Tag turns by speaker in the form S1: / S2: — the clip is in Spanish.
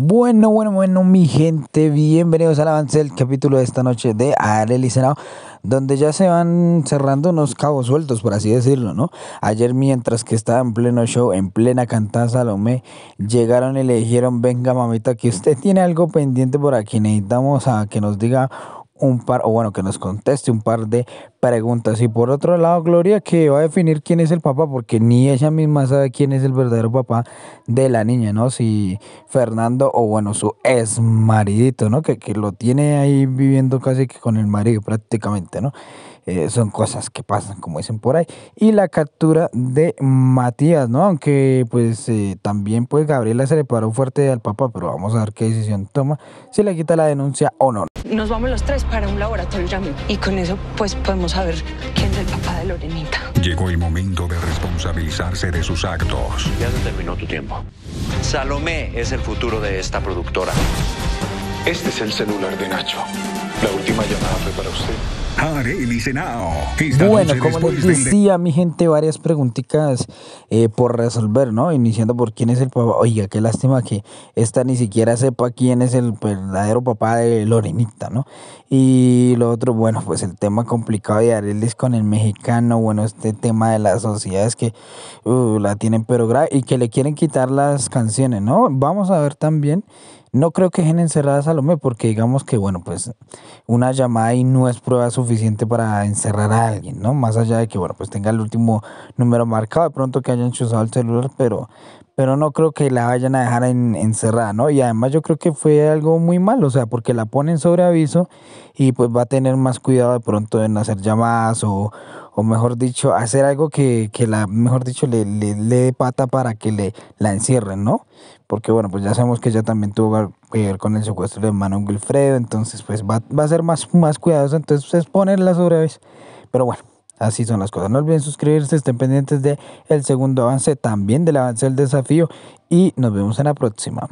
S1: Bueno, bueno, bueno, mi gente, bienvenidos al avance del capítulo de esta noche de Arel donde ya se van cerrando unos cabos sueltos, por así decirlo, ¿no? Ayer, mientras que estaba en pleno show, en plena cantada Salomé, llegaron y le dijeron: Venga, mamita, que usted tiene algo pendiente por aquí, necesitamos a que nos diga un par, o bueno, que nos conteste un par de preguntas. Y por otro lado, Gloria, que va a definir quién es el papá, porque ni ella misma sabe quién es el verdadero papá de la niña, ¿no? Si Fernando, o bueno, su ex maridito, ¿no? Que, que lo tiene ahí viviendo casi que con el marido prácticamente, ¿no? Eh, son cosas que pasan, como dicen por ahí. Y la captura de Matías, ¿no? Aunque pues eh, también pues Gabriela se le paró fuerte al papá, pero vamos a ver qué decisión toma, si le quita la denuncia o no. Nos vamos los tres para un laboratorio Y con eso pues podemos saber quién es el papá de Lorenita. Llegó el momento de responsabilizarse de sus actos. Ya se terminó tu tiempo. Salomé es el futuro de esta productora. Este es el celular de Nacho. La última llamada fue para usted. Bueno, como les decía, mi gente, varias preguntitas eh, por resolver, ¿no? Iniciando por quién es el papá. Oiga, qué lástima que esta ni siquiera sepa quién es el verdadero papá de Lorenita, ¿no? Y lo otro, bueno, pues el tema complicado de Arelis con el mexicano, bueno, este tema de las sociedades que uh, la tienen pero grave y que le quieren quitar las canciones, ¿no? Vamos a ver también no creo que dejen encerrada a Salomé porque digamos que, bueno, pues una llamada ahí no es prueba suficiente para encerrar a alguien, ¿no? Más allá de que, bueno, pues tenga el último número marcado, de pronto que hayan chuzado el celular, pero, pero no creo que la vayan a dejar en, encerrada, ¿no? Y además yo creo que fue algo muy malo, o sea, porque la ponen sobre aviso y pues va a tener más cuidado de pronto en hacer llamadas o, o mejor dicho, hacer algo que, la, mejor dicho, le, dé pata para que le la encierren, ¿no? Porque bueno, pues ya sabemos que ella también tuvo que ver con el secuestro de Manon Wilfredo, entonces pues va, a ser más, más cuidadoso, entonces pues, es ponerla sobre vez. Pero bueno, así son las cosas. No olviden suscribirse, estén pendientes de el segundo avance, también del avance del desafío y nos vemos en la próxima.